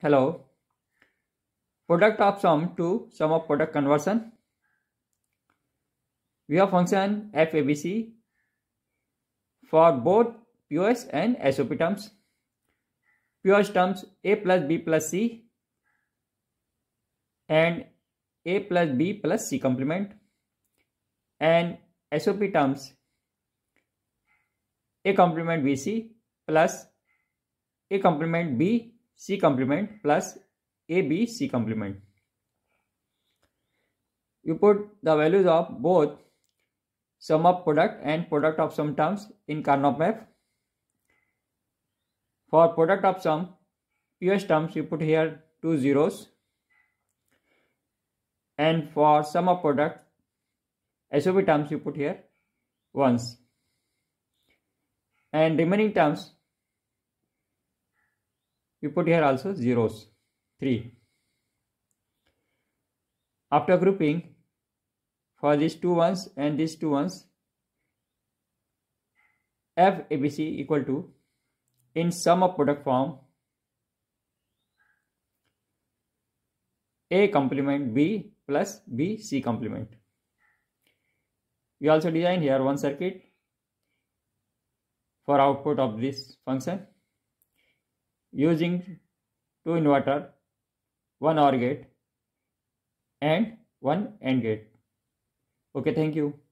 Hello. Product of sum to sum of product conversion. We have function FABC for both POS and SOP terms. POS terms A plus B plus C and A plus B plus C complement and SOP terms A complement BC plus A complement B C complement plus AB C complement. You put the values of both sum of product and product of sum terms in Carnot map. For product of sum, PS terms you put here two zeros. And for sum of product, SOP terms you put here ones. And remaining terms we put here also zeros 3 after grouping for these two ones and these two ones f abc equal to in sum of product form a complement b plus b c complement we also design here one circuit for output of this function using two inverter, one OR gate and one AND gate. Okay, thank you.